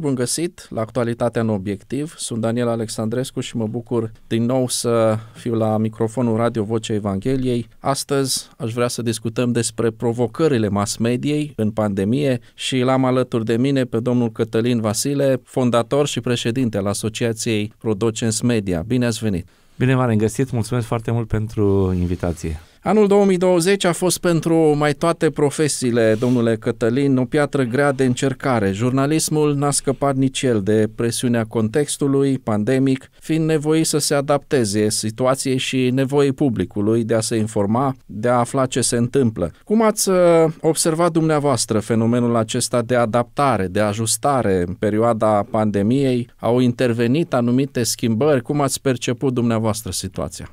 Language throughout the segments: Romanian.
Bun găsit la actualitatea în obiectiv. Sunt Daniel Alexandrescu și mă bucur din nou să fiu la microfonul Radio Vocea Evangheliei. Astăzi aș vrea să discutăm despre provocările mass mediei în pandemie și l-am alături de mine pe domnul Cătălin Vasile, fondator și președinte al Asociației Prodocens Media. Bine ați venit! Bine m am găsit, mulțumesc foarte mult pentru invitație. Anul 2020 a fost pentru mai toate profesiile, domnule Cătălin, o piatră grea de încercare. Jurnalismul n-a scăpat nici el de presiunea contextului pandemic, fiind nevoit să se adapteze situației și nevoii publicului de a se informa, de a afla ce se întâmplă. Cum ați uh, observat dumneavoastră fenomenul acesta de adaptare, de ajustare în perioada pandemiei? Au intervenit anumite schimbări? Cum ați perceput dumneavoastră situația?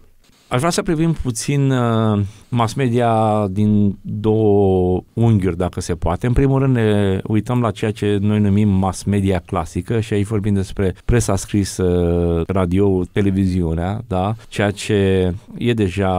Aș vrea să privim puțin uh, mass media din două unghiuri, dacă se poate. În primul rând ne uităm la ceea ce noi numim mass media clasică și aici vorbim despre presa scrisă, radio, televiziunea, da? ceea ce e deja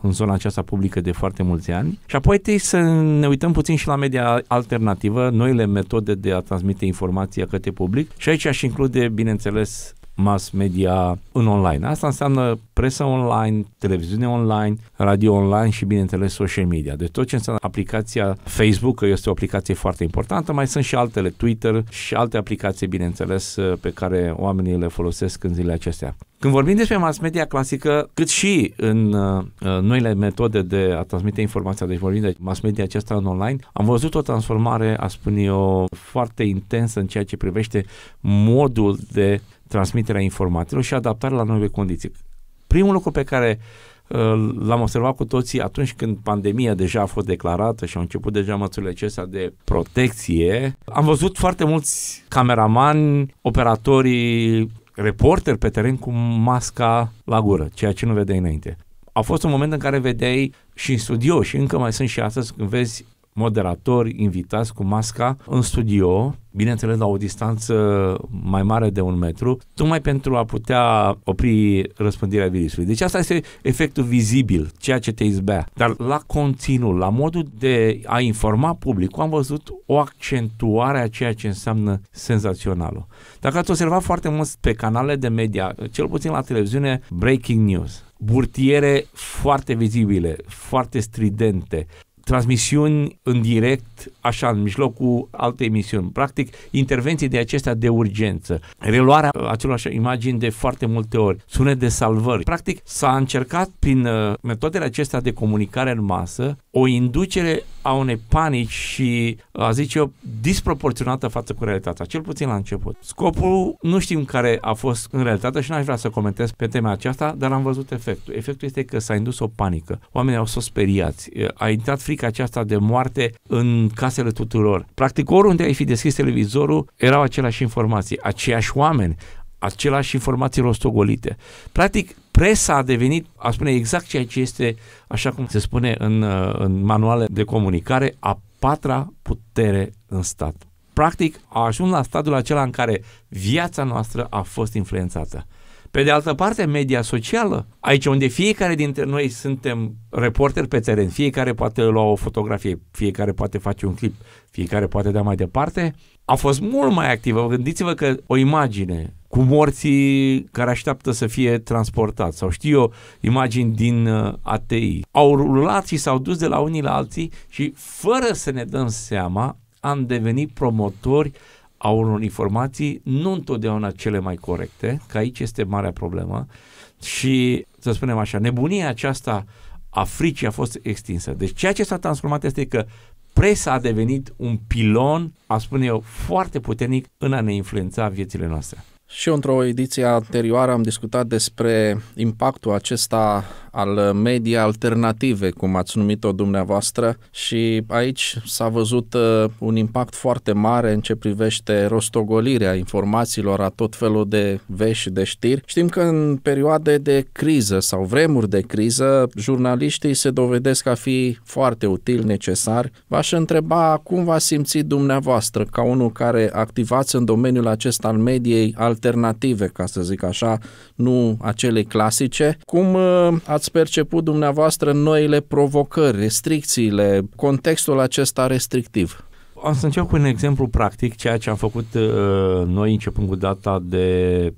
în zona aceasta publică de foarte mulți ani. Și apoi trebuie să ne uităm puțin și la media alternativă, noile metode de a transmite informația către public și aici aș include, bineînțeles, mass media în online. Asta înseamnă presă online, televiziune online, radio online și, bineînțeles, social media. Deci tot ce înseamnă aplicația Facebook, că este o aplicație foarte importantă, mai sunt și altele, Twitter și alte aplicații, bineînțeles, pe care oamenii le folosesc în zilele acestea. Când vorbim despre mass media clasică, cât și în uh, noile metode de a transmite informația, deci vorbim de mass media acesta în online, am văzut o transformare, a spune eu, foarte intensă în ceea ce privește modul de transmiterea informațiilor și adaptarea la noile condiții. Primul lucru pe care uh, l-am observat cu toții atunci când pandemia deja a fost declarată și au început deja măsurile acestea de protecție, am văzut foarte mulți cameramani, operatorii, reporteri pe teren cu masca la gură, ceea ce nu vedeai înainte. A fost un moment în care vedeai și în studio și încă mai sunt și astăzi când vezi moderatori invitați cu masca în studio bineînțeles la o distanță mai mare de un metru, tocmai pentru a putea opri răspândirea virusului. Deci asta este efectul vizibil, ceea ce te izbea. Dar la conținut, la modul de a informa publicul, am văzut o accentuare a ceea ce înseamnă senzaționalul. Dacă ați observat foarte mult pe canale de media, cel puțin la televiziune, breaking news burtiere foarte vizibile, foarte stridente, transmisiuni în direct, așa, în mijlocul altei emisiuni. Practic, intervenții de acestea de urgență, reluarea acelorași imagini de foarte multe ori, sunet de salvări. Practic, s-a încercat prin uh, metodele acestea de comunicare în masă o inducere a unei panici și, uh, a zice eu, disproporționată față cu realitatea, cel puțin la început. Scopul nu știm care a fost în realitate și n-aș vrea să comentez pe tema aceasta, dar am văzut efectul. Efectul este că s-a indus o panică. Oamenii au fost speriați. Uh, a intrat frica frica aceasta de moarte în casele tuturor. Practic, oriunde ai fi deschis televizorul, erau aceleași informații, aceiași oameni, aceleași informații rostogolite. Practic, presa a devenit, a spune exact ceea ce este, așa cum se spune în, uh, în manuale de comunicare, a patra putere în stat. Practic, a ajuns la stadiul acela în care viața noastră a fost influențată. Pe de altă parte, media socială, aici unde fiecare dintre noi suntem reporteri pe teren, fiecare poate lua o fotografie, fiecare poate face un clip, fiecare poate da mai departe, a fost mult mai activă. Gândiți-vă că o imagine cu morții care așteaptă să fie transportat sau știu eu, imagini din uh, ATI, au rulat și s-au dus de la unii la alții și fără să ne dăm seama am devenit promotori a unor informații nu întotdeauna cele mai corecte, că aici este marea problemă și, să spunem așa, nebunia aceasta a fricii a fost extinsă. Deci ceea ce s-a transformat este că presa a devenit un pilon, a spune eu, foarte puternic în a ne influența viețile noastre. Și într-o ediție anterioară am discutat despre impactul acesta al uh, media alternative, cum ați numit-o dumneavoastră, și aici s-a văzut uh, un impact foarte mare în ce privește rostogolirea informațiilor a tot felul de vești de știri. Știm că în perioade de criză sau vremuri de criză, jurnaliștii se dovedesc a fi foarte util, necesari. V-aș întreba cum v-ați simțit dumneavoastră ca unul care activați în domeniul acesta al mediei alternative, ca să zic așa, nu acele clasice. Cum uh, ați ați perceput dumneavoastră noile provocări, restricțiile, contextul acesta restrictiv? Am să încep cu un exemplu practic, ceea ce am făcut uh, noi începând cu data de,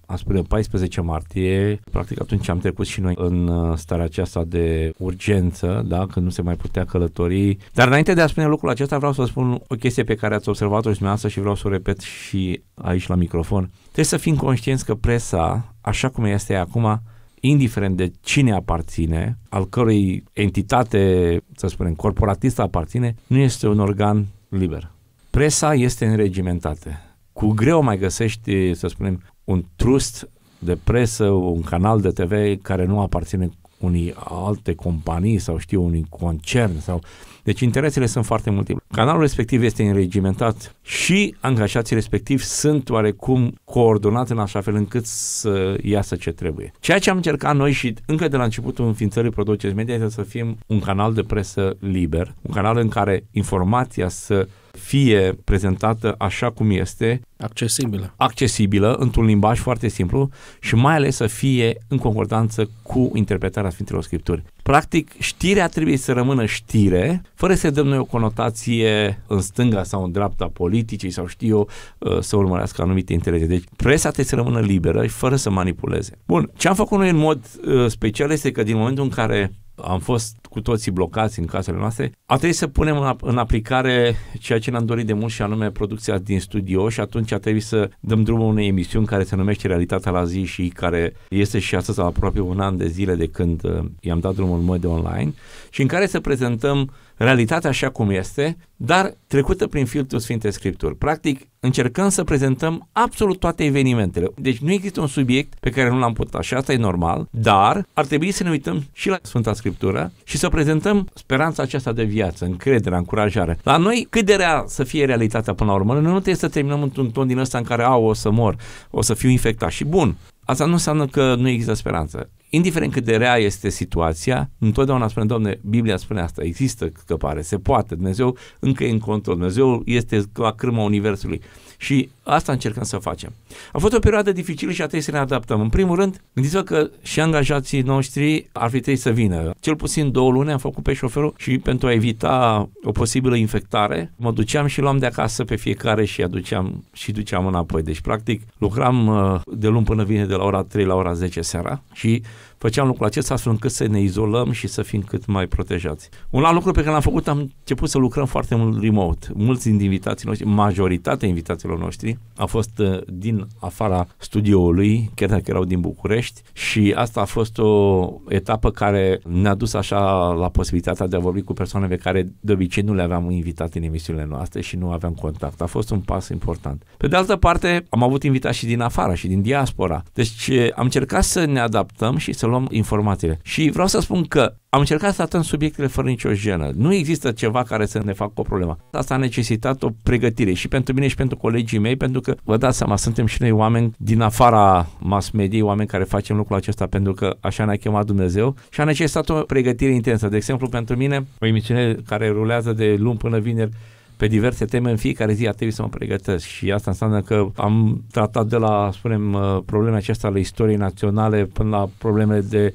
a spune, 14 martie. Practic atunci am trecut și noi în uh, starea aceasta de urgență, da, când nu se mai putea călători. Dar înainte de a spune lucrul acesta, vreau să spun o chestie pe care ați observat-o și dumneavoastră și vreau să o repet și aici la microfon. Trebuie să fim conștienți că presa, așa cum este acum, indiferent de cine aparține, al cărei entitate, să spunem, corporatistă aparține, nu este un organ liber. Presa este înregimentată. Cu greu mai găsești, să spunem, un trust de presă, un canal de TV care nu aparține unii alte companii sau știu, unui concern sau... Deci interesele sunt foarte multiple. Canalul respectiv este înregimentat și angajații respectivi sunt oarecum coordonați în așa fel încât să iasă ce trebuie. Ceea ce am încercat noi și încă de la începutul înființării Produceți Media este să fim un canal de presă liber, un canal în care informația să fie prezentată așa cum este, accesibilă, accesibilă într-un limbaj foarte simplu și mai ales să fie în concordanță cu interpretarea Sfintelor Scripturi. Practic, știrea trebuie să rămână știre, fără să dăm noi o conotație în stânga sau în dreapta politicii sau știu eu, ă, să urmărească anumite interese. Deci, presa trebuie să rămână liberă și fără să manipuleze. Bun, ce am făcut noi în mod ă, special este că din momentul în care am fost cu toții blocați în casele noastre, a trebuit să punem în, aplicare ceea ce ne-am dorit de mult și anume producția din studio și atunci a trebuit să dăm drumul unei emisiuni care se numește Realitatea la zi și care este și astăzi aproape un an de zile de când uh, i-am dat drumul mod de online și în care să prezentăm realitatea așa cum este, dar trecută prin filtrul Sfinte Scripturi. Practic, încercăm să prezentăm absolut toate evenimentele. Deci nu există un subiect pe care nu l-am putut așa, asta e normal, dar ar trebui să ne uităm și la Sfânta Scriptură și să prezentăm speranța aceasta de viață, încrederea, încurajarea. La noi, cât de rea să fie realitatea până la urmă, noi nu trebuie să terminăm într-un ton din ăsta în care, au, o să mor, o să fiu infectat. Și bun, Asta nu înseamnă că nu există speranță. Indiferent cât de rea este situația, întotdeauna spune, Doamne, Biblia spune asta, există scăpare, se poate, Dumnezeu încă e în control, Dumnezeu este la crâma Universului. Și Asta încercăm să facem. A fost o perioadă dificilă și a trebuit să ne adaptăm. În primul rând, gândiți-vă că și angajații noștri ar fi trebuit să vină. Cel puțin două luni am făcut pe șoferul și pentru a evita o posibilă infectare, mă duceam și luam de acasă pe fiecare și aduceam și duceam înapoi. Deci, practic, lucram uh, de luni până vine de la ora 3 la ora 10 seara și făceam lucrul acesta astfel încât să ne izolăm și să fim cât mai protejați. Un alt lucru pe care l-am făcut, am început să lucrăm foarte mult remote. Mulți din invitații noștri, majoritatea invitațiilor noștri, a fost uh, din afara studioului, chiar dacă erau din București și asta a fost o etapă care ne-a dus așa la posibilitatea de a vorbi cu persoane pe care de obicei nu le aveam invitat în emisiunile noastre și nu aveam contact. A fost un pas important. Pe de altă parte, am avut invitați și din afara și din diaspora. Deci eh, am încercat să ne adaptăm și să luăm informațiile. Și vreau să spun că am încercat să atăm subiectele fără nicio jenă. Nu există ceva care să ne facă o problemă. Asta a necesitat o pregătire și pentru mine și pentru colegii mei, pentru că, vă dați seama, suntem și noi oameni din afara mass media, oameni care facem lucrul acesta pentru că așa ne-a chemat Dumnezeu și a necesitat o pregătire intensă. De exemplu, pentru mine, o emisiune care rulează de luni până vineri, pe diverse teme în fiecare zi a trebuit să mă pregătesc și asta înseamnă că am tratat de la, spunem, uh, problemele acestea ale istoriei naționale până la problemele de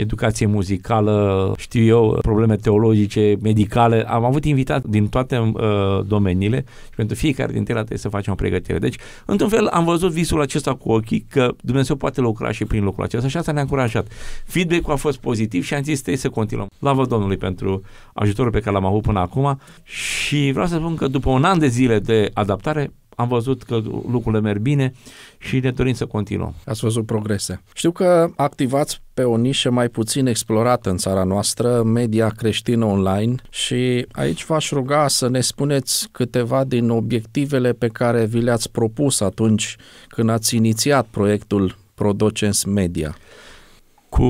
educație muzicală, știu eu, probleme teologice, medicale. Am avut invitat din toate uh, domeniile și pentru fiecare dintre ele trebuie să facem o pregătire. Deci, într-un fel, am văzut visul acesta cu ochii că Dumnezeu poate lucra și prin lucrul acesta și asta ne-a încurajat. Feedback-ul a fost pozitiv și am zis trebuie să continuăm. Lavă Domnului pentru ajutorul pe care l-am avut până acum și vreau să spun că după un an de zile de adaptare, am văzut că lucrurile merg bine și ne dorim să continuăm. Ați văzut progrese. Știu că activați pe o nișă mai puțin explorată în țara noastră, media creștină online și aici v-aș ruga să ne spuneți câteva din obiectivele pe care vi le-ați propus atunci când ați inițiat proiectul Prodocens Media. Cu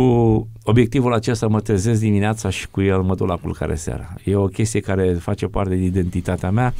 obiectivul acesta mă trezesc dimineața și cu el mă duc la culcare seara. E o chestie care face parte din identitatea mea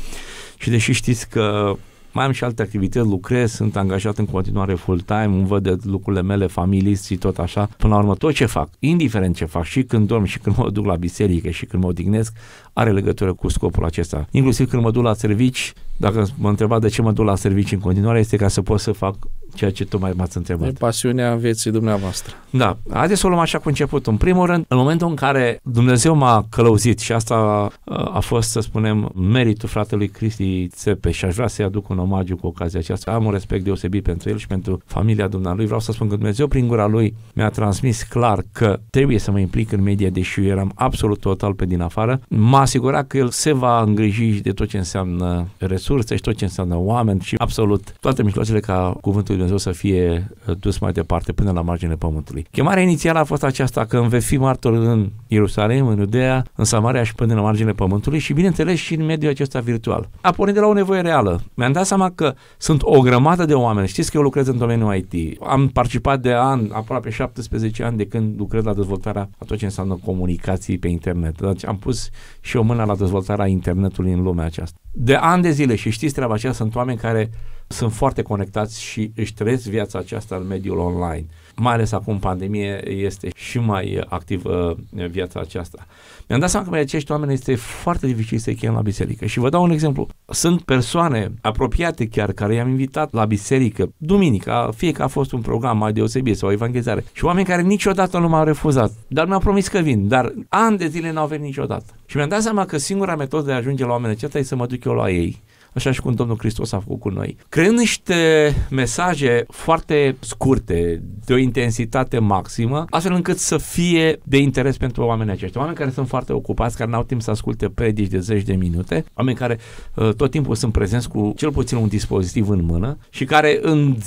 și deși știți că mai am și alte activități, lucrez, sunt angajat în continuare full-time, îmi văd de lucrurile mele, familist și tot așa. Până la urmă, tot ce fac, indiferent ce fac, și când dorm, și când mă duc la biserică, și când mă odihnesc, are legătură cu scopul acesta. Inclusiv când mă duc la servici, dacă mă întreba de ce mă duc la servici în continuare, este ca să pot să fac ceea ce mai m-ați întrebat. E pasiunea vieții dumneavoastră. Da. Haideți să o luăm așa cu început. În primul rând, în momentul în care Dumnezeu m-a călăuzit și asta uh, a fost, să spunem, meritul fratelui Cristi Țepe și aș vrea să-i aduc un omagiu cu ocazia aceasta. Am un respect deosebit pentru el și pentru familia dumnealui. Vreau să spun că Dumnezeu prin gura lui mi-a transmis clar că trebuie să mă implic în media, deși eu eram absolut total pe din afară. M-a asigurat că el se va îngriji de tot ce înseamnă resurse și tot ce înseamnă oameni și absolut toate mijloacele ca cuvântul lui Dumnezeu să fie uh, dus mai departe până la marginea pământului. Chemarea inițială a fost aceasta că vei fi martor în Ierusalim, în Iudea, în Samaria și până la marginea pământului și bineînțeles și în mediul acesta virtual. A pornit de la o nevoie reală. Mi-am dat seama că sunt o grămadă de oameni. Știți că eu lucrez în domeniul IT. Am participat de an, aproape 17 ani de când lucrez la dezvoltarea a tot ce înseamnă comunicații pe internet. Deci am pus și o mână la dezvoltarea internetului în lumea aceasta. De ani de zile și știți treaba aceasta, sunt oameni care sunt foarte conectați și își trăiesc viața aceasta în mediul online. Mai ales acum pandemie este și mai activă uh, viața aceasta. Mi-am dat seama că pe acești oameni este foarte dificil să-i chem la biserică și vă dau un exemplu. Sunt persoane apropiate chiar care i-am invitat la biserică duminica, fie că a fost un program mai deosebit sau o evangelizare și oameni care niciodată nu m-au refuzat, dar mi-au promis că vin, dar ani de zile n-au venit niciodată. Și mi-am dat seama că singura metodă de a ajunge la oameni aceștia e să mă duc eu la ei așa și cum Domnul Hristos a făcut cu noi. Creând niște mesaje foarte scurte, de o intensitate maximă, astfel încât să fie de interes pentru oamenii aceștia. Oameni care sunt foarte ocupați, care n-au timp să asculte predici de zeci de minute, oameni care uh, tot timpul sunt prezenți cu cel puțin un dispozitiv în mână și care în 10-15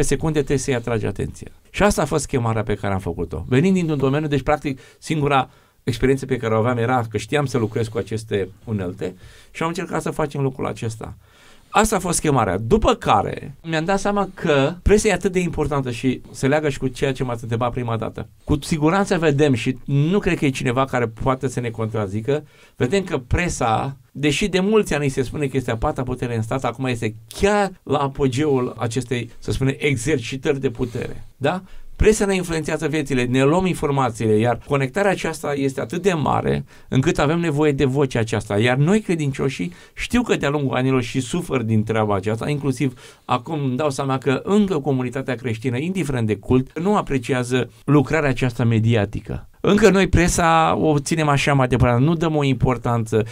secunde trebuie să-i atrage atenția. Și asta a fost chemarea pe care am făcut-o. Venind dintr-un domeniu, deci practic singura experiență pe care o aveam era că știam să lucrez cu aceste unelte și am încercat să facem lucrul acesta. Asta a fost chemarea. După care mi-am dat seama că presa e atât de importantă și se leagă și cu ceea ce m a întrebat prima dată. Cu siguranță vedem și nu cred că e cineva care poate să ne contrazică, vedem că presa, deși de mulți ani se spune că este a pata putere în stat, acum este chiar la apogeul acestei, să spunem, exercitări de putere. Da? Presa ne influențează viețile, ne luăm informațiile, iar conectarea aceasta este atât de mare încât avem nevoie de vocea aceasta. Iar noi credincioșii știu că de-a lungul anilor și sufăr din treaba aceasta, inclusiv acum îmi dau seama că încă comunitatea creștină, indiferent de cult, nu apreciază lucrarea aceasta mediatică. Încă noi presa o ținem așa mai departe, nu dăm o importanță,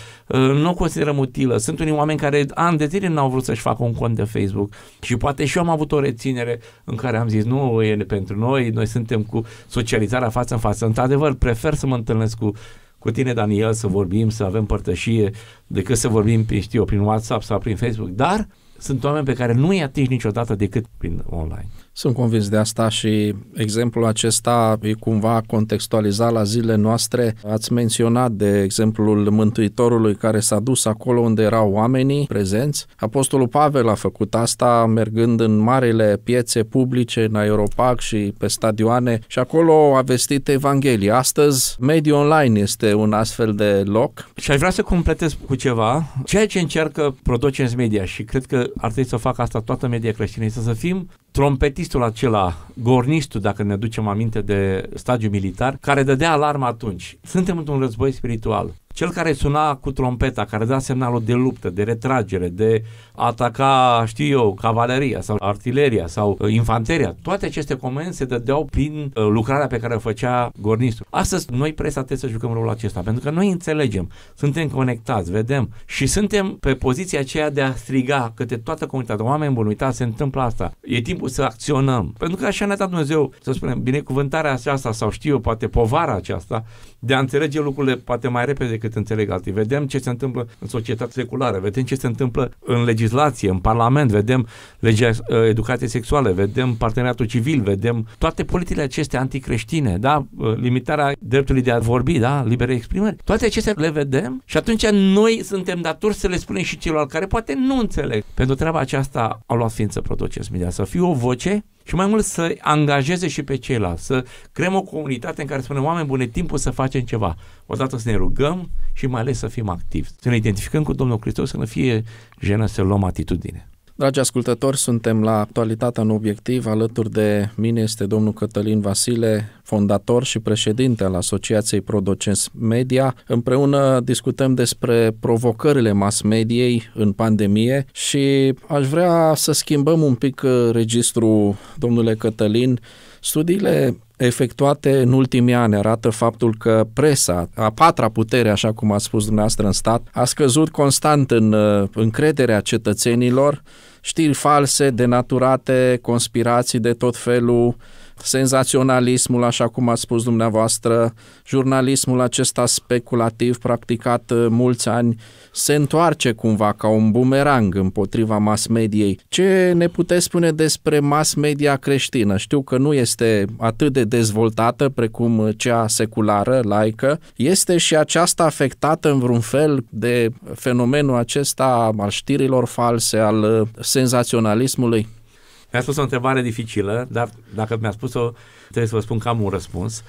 nu o considerăm utilă. Sunt unii oameni care ani de zile n-au vrut să-și facă un cont de Facebook și poate și eu am avut o reținere în care am zis nu, e pentru noi, noi suntem cu socializarea față în față. Într-adevăr, prefer să mă întâlnesc cu cu tine, Daniel, să vorbim, să avem părtășie, decât să vorbim, știu eu, prin WhatsApp sau prin Facebook, dar sunt oameni pe care nu îi atingi niciodată decât prin online. Sunt convins de asta și exemplul acesta e cumva contextualizat la zilele noastre. Ați menționat de exemplul Mântuitorului care s-a dus acolo unde erau oamenii prezenți. Apostolul Pavel a făcut asta mergând în marile piețe publice, în aeropac și pe stadioane și acolo a vestit Evanghelia. Astăzi, mediul online este un astfel de loc. Și aș vrea să completez cu ceva. Ceea ce încearcă Protocens Media și cred că ar trebui să facă asta toată media creștină, este să fim trompetistul acela, gornistul, dacă ne ducem aminte de stadiu militar, care dădea alarma atunci. Suntem într-un război spiritual. Cel care suna cu trompeta, care da semnalul de luptă, de retragere, de ataca, știu eu, cavaleria sau artileria sau uh, infanteria, toate aceste comenzi se dădeau prin uh, lucrarea pe care o făcea gornistul. Astăzi noi presa trebuie să jucăm rolul acesta, pentru că noi înțelegem, suntem conectați, vedem și suntem pe poziția aceea de a striga către toată comunitatea. Oameni buni, uitați, se întâmplă asta. E timp timpul să acționăm. Pentru că așa ne-a dat Dumnezeu, să spunem, binecuvântarea aceasta sau știu eu, poate povara aceasta de a înțelege lucrurile poate mai repede decât înțeleg alții. Vedem ce se întâmplă în societatea seculară, vedem ce se întâmplă în legislație, în parlament, vedem legea uh, educației sexuale, vedem parteneriatul civil, vedem toate politicile acestea anticreștine, da? Uh, limitarea dreptului de a vorbi, da? libere exprimări. Toate acestea le vedem și atunci noi suntem datori să le spunem și celor care poate nu înțeleg. Pentru treaba aceasta a luat ființă protocesmidea, să fiu o voce și mai mult să angajeze și pe ceilalți, să creăm o comunitate în care spunem, oameni bune, timpul să facem ceva. Odată să ne rugăm și mai ales să fim activi, să ne identificăm cu Domnul Hristos, să nu fie jenă să luăm atitudine. Dragi ascultători, suntem la actualitatea în obiectiv. Alături de mine este domnul Cătălin Vasile, fondator și președinte al Asociației Producens Media. Împreună discutăm despre provocările mass mediei în pandemie și aș vrea să schimbăm un pic uh, registru, domnule Cătălin. Studiile efectuate în ultimii ani arată faptul că presa, a patra putere, așa cum a spus dumneavoastră în stat, a scăzut constant în uh, încrederea cetățenilor știri false, denaturate, conspirații de tot felul, senzaționalismul, așa cum ați spus dumneavoastră, jurnalismul acesta speculativ practicat uh, mulți ani, se întoarce cumva ca un bumerang împotriva mass mediei. Ce ne puteți spune despre mass media creștină? Știu că nu este atât de dezvoltată precum uh, cea seculară, laică. Este și aceasta afectată în vreun fel de fenomenul acesta al știrilor false, al uh, senzaționalismului? Mi-a spus o întrebare dificilă, dar dacă mi-a spus-o, trebuie să vă spun că am un răspuns.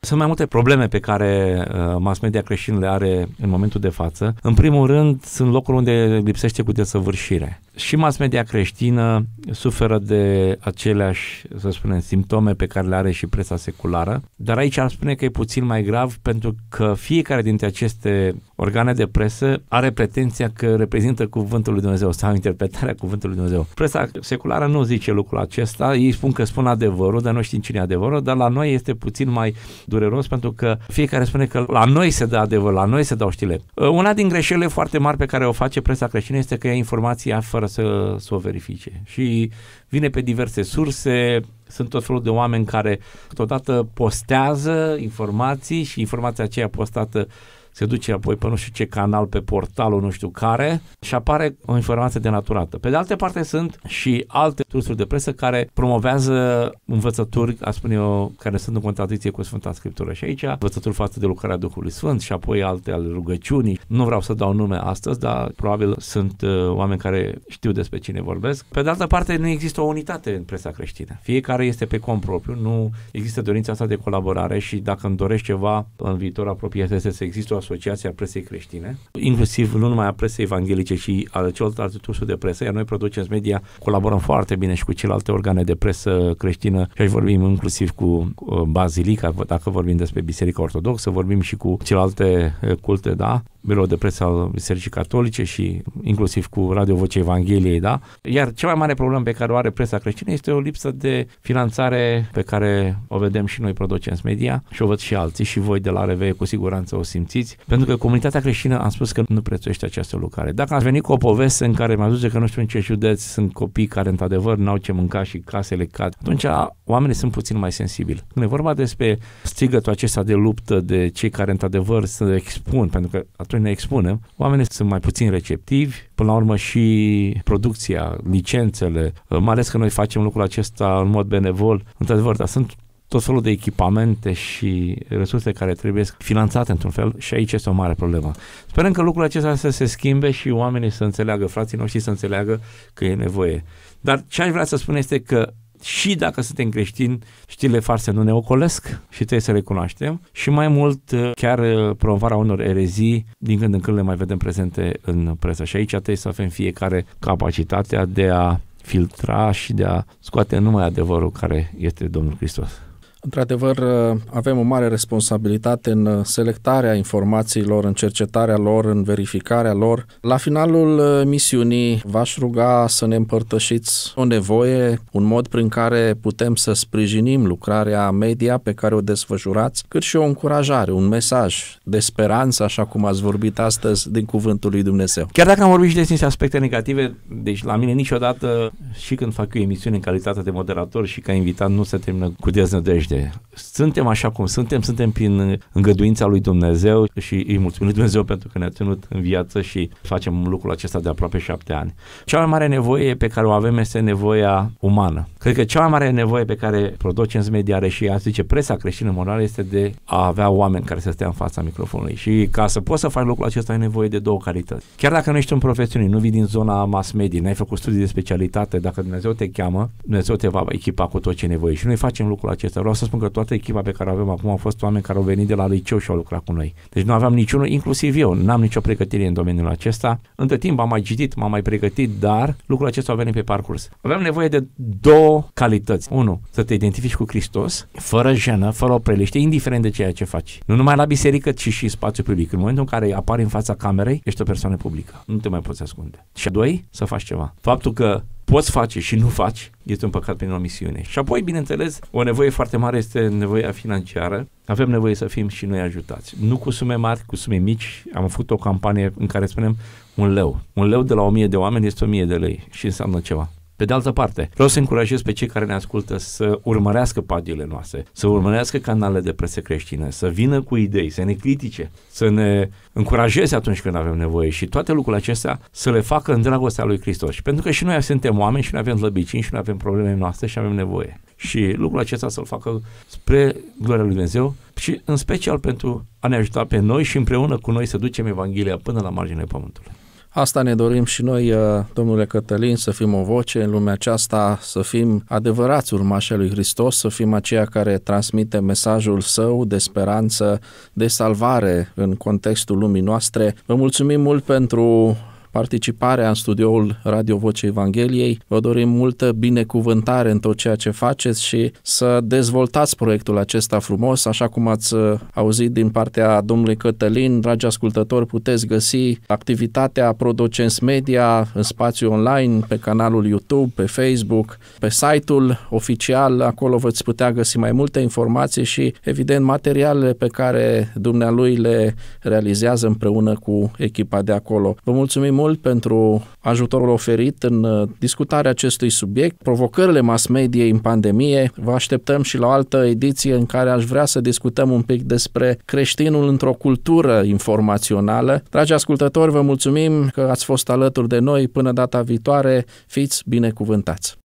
Sunt mai multe probleme pe care uh, mass media creștin le are în momentul de față. În primul rând, sunt locuri unde lipsește cu desăvârșire și mass media creștină suferă de aceleași, să spunem, simptome pe care le are și presa seculară, dar aici am spune că e puțin mai grav pentru că fiecare dintre aceste organe de presă are pretenția că reprezintă cuvântul lui Dumnezeu sau interpretarea cuvântului lui Dumnezeu. Presa seculară nu zice lucrul acesta, ei spun că spun adevărul, dar noi știm cine e adevărul, dar la noi este puțin mai dureros pentru că fiecare spune că la noi se dă adevăr, la noi se dau știle. Una din greșelile foarte mari pe care o face presa creștină este că e informația fără fără să, să o verifice. Și vine pe diverse surse, sunt tot felul de oameni care totodată postează informații și informația aceea postată uh, se duce apoi pe nu știu ce canal, pe portalul nu știu care și apare o informație denaturată. Pe de altă parte sunt și alte trusuri de presă care promovează învățături, a spune eu, care sunt în contradicție cu Sfânta Scriptură și aici, învățături față de lucrarea Duhului Sfânt și apoi alte ale rugăciunii. Nu vreau să dau nume astăzi, dar probabil sunt uh, oameni care știu despre cine vorbesc. Pe de altă parte, nu există o unitate în presa creștină. Fiecare este pe cont propriu, nu există dorința asta de colaborare și dacă îmi dorești ceva în viitor apropiat este să există o Asociația Presei Creștine, inclusiv nu numai a presei evanghelice, ci al celorlalte trusuri de presă, iar noi producem Media colaborăm foarte bine și cu celelalte organe de presă creștină și aici vorbim inclusiv cu uh, Bazilica, dacă vorbim despre Biserica Ortodoxă, vorbim și cu celelalte uh, culte, da, birou de presă al Bisericii Catolice și inclusiv cu Radio Vocea Evangheliei, da? Iar cea mai mare problemă pe care o are presa creștină este o lipsă de finanțare pe care o vedem și noi, Producens Media, și o văd și alții și voi de la RV cu siguranță o simțiți. Pentru că comunitatea creștină am spus că nu prețuiește această lucrare. Dacă ați venit cu o poveste în care mi-a zis că nu știu în ce județ sunt copii care într-adevăr n-au ce mânca și casele cad, atunci oamenii sunt puțin mai sensibili. Când e vorba despre strigătul acesta de luptă de cei care într-adevăr se expun, pentru că atunci ne expunem, oamenii sunt mai puțin receptivi, până la urmă și producția, licențele, mai ales că noi facem lucrul acesta în mod benevol, într-adevăr, dar sunt tot felul de echipamente și resurse care trebuie finanțate într-un fel și aici este o mare problemă. Sperăm că lucrul acesta să se schimbe și oamenii să înțeleagă, frații noștri să înțeleagă că e nevoie. Dar ce aș vrea să spun este că și dacă suntem creștini, știrile farse nu ne ocolesc și trebuie să recunoaștem și mai mult uh, chiar uh, promovarea unor erezii din când în când le mai vedem prezente în presă și aici trebuie să avem fiecare capacitatea de a filtra și de a scoate numai adevărul care este Domnul Hristos. Într-adevăr, uh, avem o mare responsabilitate în uh, selectarea informațiilor, în cercetarea lor, în verificarea lor. La finalul uh, misiunii, v-aș ruga să ne împărtășiți o nevoie, un mod prin care putem să sprijinim lucrarea media pe care o desfășurați, cât și o încurajare, un mesaj de speranță, așa cum ați vorbit astăzi din Cuvântul lui Dumnezeu. Chiar dacă am vorbit și de niște aspecte negative, deci la mine niciodată, și când fac eu emisiune în calitate de moderator și ca invitat, nu se termină cu deznădejde. Yeah. Este, suntem așa cum suntem, suntem prin îngăduința lui Dumnezeu și îi mulțumim lui Dumnezeu pentru că ne-a ținut în viață și facem lucrul acesta de aproape șapte ani. Cea mai mare nevoie pe care o avem este nevoia umană. Cred că cea mai mare nevoie pe care Prodocens Media are și a zice presa creștină morală este de a avea oameni care să stea în fața microfonului și ca să poți să faci lucrul acesta ai nevoie de două calități. Chiar dacă nu ești un profesionist, nu vii din zona mass media, n-ai făcut studii de specialitate, dacă Dumnezeu te cheamă, Dumnezeu te va echipa cu tot ce e nevoie și noi facem lucrul acesta. Vreau să spun că toate toată echipa pe care o avem acum au fost oameni care au venit de la liceu și au lucrat cu noi. Deci nu aveam niciunul, inclusiv eu, n-am nicio pregătire în domeniul acesta. Între timp am mai citit, m-am mai pregătit, dar lucrul acesta a venit pe parcurs. Aveam nevoie de două calități. Unu, să te identifici cu Hristos, fără jenă, fără preliște, indiferent de ceea ce faci. Nu numai la biserică, ci și spațiu public. În momentul în care apari în fața camerei, ești o persoană publică. Nu te mai poți ascunde. Și doi, să faci ceva. Faptul că poți face și nu faci, este un păcat prin misiune. Și apoi, bineînțeles, o nevoie foarte mare este nevoia financiară. Avem nevoie să fim și noi ajutați. Nu cu sume mari, cu sume mici. Am făcut o campanie în care spunem un leu. Un leu de la o mie de oameni este o mie de lei și înseamnă ceva. Pe de altă parte, vreau să încurajez pe cei care ne ascultă să urmărească pagile noastre, să urmărească canalele de presă creștină, să vină cu idei, să ne critique, să ne încurajeze atunci când avem nevoie și toate lucrurile acestea să le facă în dragostea lui Hristos. Pentru că și noi suntem oameni și noi avem slăbiciuni și noi avem probleme noastre și avem nevoie. Și lucrul acesta să-l facă spre gloria lui Dumnezeu și în special pentru a ne ajuta pe noi și împreună cu noi să ducem Evanghelia până la marginea pământului. Asta ne dorim și noi, uh, domnule Cătălin, să fim o voce în lumea aceasta, să fim adevărați urmașii lui Hristos, să fim aceia care transmite mesajul său de speranță, de salvare în contextul lumii noastre. Vă mulțumim mult pentru participarea în studioul Radio Vocea Evangheliei. Vă dorim multă binecuvântare în tot ceea ce faceți și să dezvoltați proiectul acesta frumos, așa cum ați uh, auzit din partea domnului Cătălin, dragi ascultători, puteți găsi activitatea Producens Media în spațiu online, pe canalul YouTube, pe Facebook, pe site-ul oficial, acolo veți putea găsi mai multe informații și, evident, materialele pe care dumnealui le realizează împreună cu echipa de acolo. Vă mulțumim mult mult pentru ajutorul oferit în uh, discutarea acestui subiect, provocările mass mediei în pandemie. Vă așteptăm și la o altă ediție în care aș vrea să discutăm un pic despre creștinul într-o cultură informațională. Dragi ascultători, vă mulțumim că ați fost alături de noi. Până data viitoare, fiți binecuvântați!